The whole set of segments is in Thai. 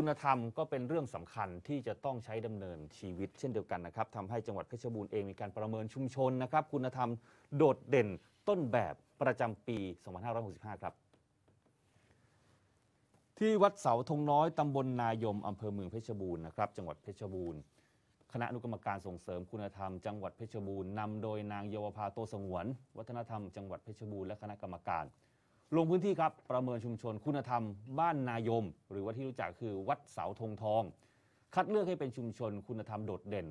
คุณธรรมก็เป็นเรื่องสำคัญที่จะต้องใช้ดำเนินชีวิต เช่นเดียวกันนะครับทำให้จังหวัดเพชรบูรณ์เองมีการประเมินชุมชนนะครับคุณธรรมโดดเด่นต้นแบบประจำปี 2565 ครับที่วัดเสาธงน้อยตำบลนายมอำเภอเมืองเพชรบูรณ์นะครับจังหวัดเพชรบูรณ์คณะอนุกรรมการส่งเสริม คุณธรรมจังหวัดเพชรบูรณ์นำโดยนางเยาวภาโตสงวน วัฒนธรรม จังหวัดเพชรบูรณ์และคณะกรรมการลงพื้นที่ครับ ประเมินชุมชนคุณธรรมบ้านนายม หรือว่าที่รู้จักคือ วัดเสาธงทอง คัดเลือกให้เป็นชุมชนคุณธรรมโดดเด่น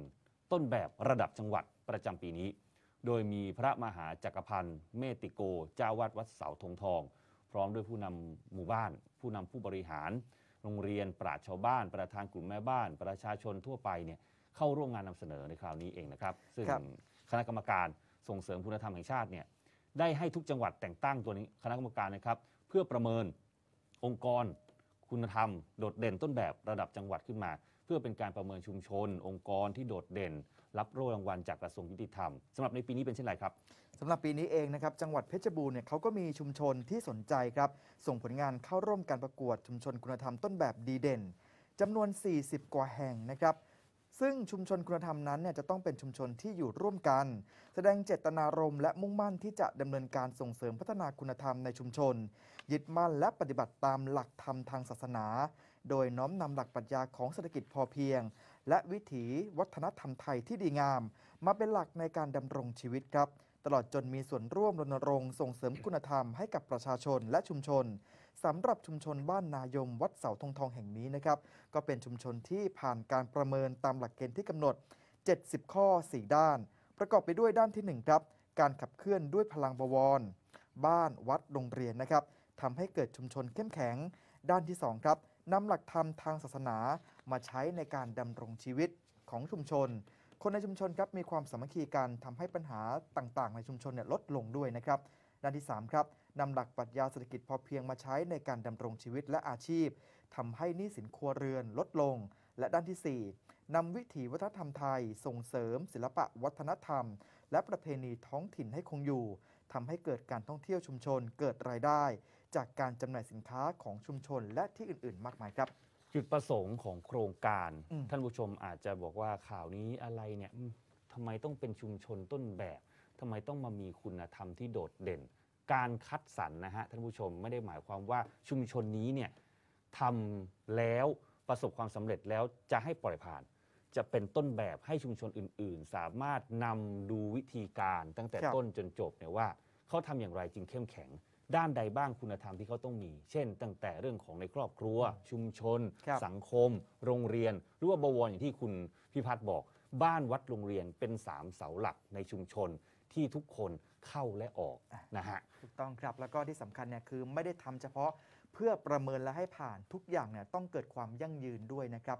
ต้นแบบระดับจังหวัดประจำปีนี้ โดยมีพระมหาจักรพันธ์เมติโกเจ้าวัด วัดเสาธงทอง พร้อมด้วยผู้นำหมู่บ้าน ผู้นำผู้บริหาร โรงเรียนปราชชาวบ้านประธานกลุ่มแม่บ้านประชาชนทั่วไปเนี่ยเข้าร่วมงานนำเสนอในคราวนี้เองนะครับซึ่งคณะกรรมการส่งเสริมคุณธรรมแห่งชาติเนี่ยได้ให้ทุกจังหวัดแต่งตั้งตัวนี้คณะกรรมการนะครับ เพื่อประเมินองค์กร คุณธรรมโดดเด่นต้นแบบระดับจังหวัดขึ้นมา เพื่อเป็นการประเมินชุมชน องค์กรที่โดดเด่น รับรางวัลจากกระทรวงยุติธรรมสำหรับในปีนี้เป็นเช่นไรครับสำหรับปีนี้เองนะครับ จังหวัดเพชรบูรณ์เนี่ยเขาก็มีชุมชนที่สนใจครับ ส่งผลงานเข้าร่วมการประกวดชุมชนคุณธรรมต้นแบบดีเด่นจำนวน 40 กว่าแห่งนะครับซึ่งชุมชนคุณธรรมนั้นเนี่ยจะต้องเป็นชุมชนที่อยู่ร่วมกัน แสดงเจตนารมณ์และมุ่งมั่นที่จะดำเนินการส่งเสริมพัฒนาคุณธรรมในชุมชนยึดมั่นและปฏิบัติตามหลักธรรมทางศาสนา โดยน้อมนำหลักปรัชญาของเศรษฐกิจพอเพียง และวิถีวัฒนธรรมไทยที่ดีงาม มาเป็นหลักในการดำรงชีวิตครับตลอดจนมีส่วนร่วมรณรงค์ส่งเสริมคุณธรรมให้กับประชาชนและชุมชนสำหรับชุมชนบ้านนายมวัดเสาธงทองแห่งนี้นะครับ ก็เป็นชุมชนที่ผ่านการประเมินตามหลักเกณฑ์ที่กำหนด 70 ข้อ 4 ด้าน ประกอบไปด้วยด้านที่1ครับ การขับเคลื่อนด้วยพลังบวร บ้านวัดโรงเรียนนะครับทำให้เกิดชุมชนเข้มแข็ง ด้านที่2ครับนำหลักธรรมทางศาสนามาใช้ในการดำรงชีวิตของชุมชนคนในชุมชนครับมีความสามัคคีกันทำให้ปัญหาต่างๆในชุมชนเนี่ยลดลงด้วยนะครับ ด้านที่ 3 ครับนำหลักปรัชญาเศรษฐกิจพอเพียงมาใช้ในการดำรงชีวิตและอาชีพ ทำให้นี้สินครัวเรือนลดลง และด้านที่ 4 นำวิถีวัฒนธรรมไทย ส่งเสริม ศิลปะวัฒนธรรม และประเพณีท้องถิ่นให้คงอยู่ ทำให้เกิดการท่องเที่ยวชุมชนเกิดรายได้ จากการจำหน่ายสินค้าของชุมชนและที่อื่น ๆ มากมายครับจุดประสงค์ของโครงการท่านผู้ชมอาจจะบอกว่าข่าวนี้อะไรเนี่ยทำไมต้องเป็นชุมชนต้นแบบทำไมต้องมามีคุณธรรมที่โดดเด่น การคัดสรรนะฮะ ท่านผู้ชมไม่ได้หมายความว่าชุมชนนี้เนี่ยทำแล้วประสบความสำเร็จแล้วจะให้ปล่อยผ่าน จะเป็นต้นแบบให้ชุมชนอื่น ๆ สามารถนำดูวิธีการตั้งแต่ต้นจนจบเนี่ยว่าเขาทำอย่างไรจึงเข้มแข็งด้านใดบ้างคุณธรรมที่เขาต้องมี เช่นตั้งแต่เรื่องของในครอบครัวชุมชน สังคม โรงเรียน หรือว่าบวรอย่างที่คุณพิพัฒน์บอกบ้านวัดโรงเรียนเป็นสามเสาหลักในชุมชนที่ทุกคนเข้าและออกนะฮะถูกต้องครับแล้วก็ที่สำคัญเนี่ยคือไม่ได้ทำเฉพาะเพื่อประเมินและให้ผ่านทุกอย่างเนี่ยต้องเกิดความยั่งยืนด้วยนะครับ